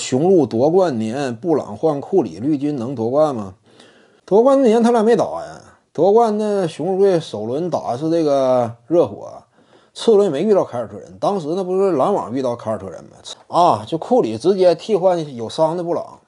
雄鹿夺冠年，布朗换库里，绿军能夺冠吗？夺冠那年他俩没打呀。夺冠那雄鹿队首轮打的是这个热火，次轮没遇到凯尔特人。当时那不是篮网遇到凯尔特人吗？啊，就库里直接替换有伤的布朗。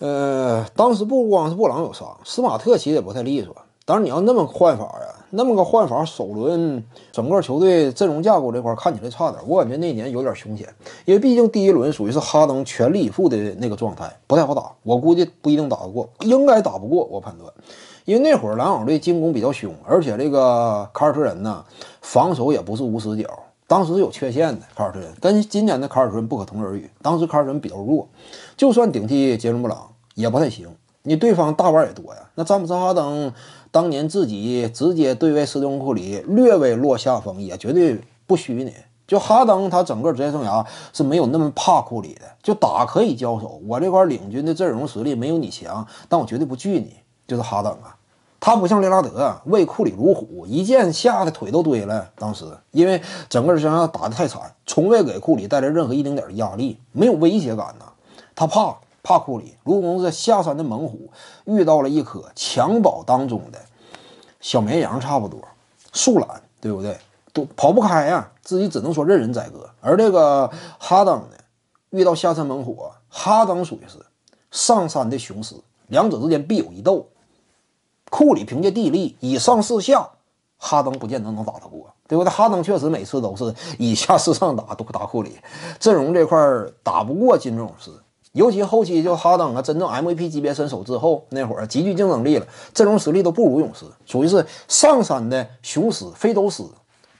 呃，当时不光是布朗有伤，斯马特其实也不太利索。当然你要那么换法呀？那么个换法，首轮整个球队阵容架构这块看起来差点，我感觉那年有点凶险，因为毕竟第一轮属于是哈登全力以赴的那个状态，不太好打，我估计不一定打得过，应该打不过，我判断，因为那会儿篮网队进攻比较凶，而且这个凯尔特人呢防守也不是无死角，当时有缺陷的凯尔特人，跟今年的凯尔特人不可同日而语，当时凯尔特人比较弱，就算顶替杰伦布朗也不太行。你对方大腕也多呀，那詹姆斯哈登当年自己直接对位斯蒂芬库里，略微落下风，也绝对不虚你。就哈登，他整个职业生涯是没有那么怕库里的，就打可以交手。我这块领军的阵容实力没有你强，但我绝对不惧你。就是哈登啊，他不像利拉德为库里如虎，一剑吓得腿都堆了。当时因为整个职业生涯打的太惨，从未给库里带来任何一丁点儿压力，没有威胁感呐，他怕。帕库里，卢工在下山的猛虎，遇到了一颗襁褓当中的小绵羊，差不多，树懒，对不对？都跑不开呀，自己只能说任人宰割。而这个哈登呢，遇到下山猛虎，哈登属于是上山的雄狮，两者之间必有一斗。库里凭借地利，以上四下，哈登不见得能打得过，对不对？哈登确实每次都是以下四上打，打库里，阵容这块儿打不过金勇士。尤其后期，就哈登啊，真正 MVP 级别身手之后，那会儿极具竞争力了，阵容实力都不如勇士，属于是上山的雄狮非洲狮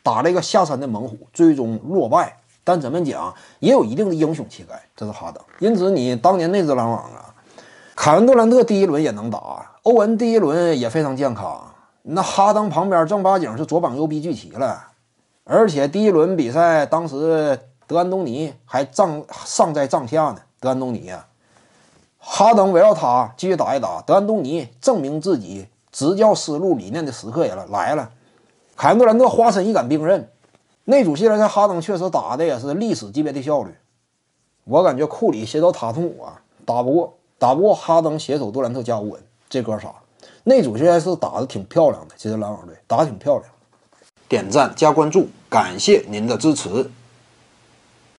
打了一个下山的猛虎，最终落败。但怎么讲，也有一定的英雄气概，这是哈登。因此，你当年那支篮网啊，凯文杜兰特第一轮也能打，欧文第一轮也非常健康。那哈登旁边正八经是左膀右臂聚齐了，而且第一轮比赛当时德安东尼还帐尚在帐下呢。德安东尼呀，哈登围绕他继续打一打，德安东尼证明自己执教思路理念的时刻也了来了。凯恩杜兰特化身一杆兵刃，内组现在在哈登确实打的也是历史级别的效率。我感觉库里携手塔图姆啊，打不过，打不过哈登携手杜兰特加欧文这哥仨，内组现在是打的挺漂亮的，其实篮网队打的挺漂亮。点赞加关注，感谢您的支持。